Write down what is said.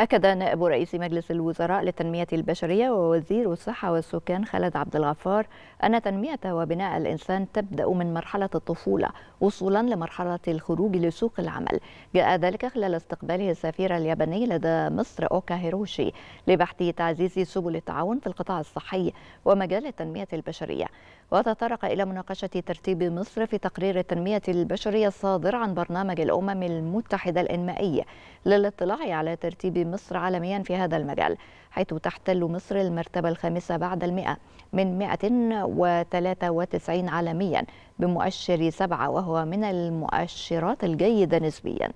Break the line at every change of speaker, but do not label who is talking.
أكد نائب رئيس مجلس الوزراء للتنمية البشرية ووزير الصحة والسكان خالد عبد الغفار أن تنمية وبناء الإنسان تبدأ من مرحلة الطفولة وصولا لمرحلة الخروج لسوق العمل جاء ذلك خلال استقباله السفير الياباني لدى مصر أوكا هيروشي لبحث تعزيز سبل التعاون في القطاع الصحي ومجال التنمية البشرية وتطرق إلى مناقشة ترتيب مصر في تقرير التنمية البشرية الصادر عن برنامج الأمم المتحدة الإنمائي للاطلاع على ترتيب بمصر عالميا في هذا المجال حيث تحتل مصر المرتبة الخامسة بعد المئة من 193 عالميا بمؤشر سبعة وهو من المؤشرات الجيدة نسبياً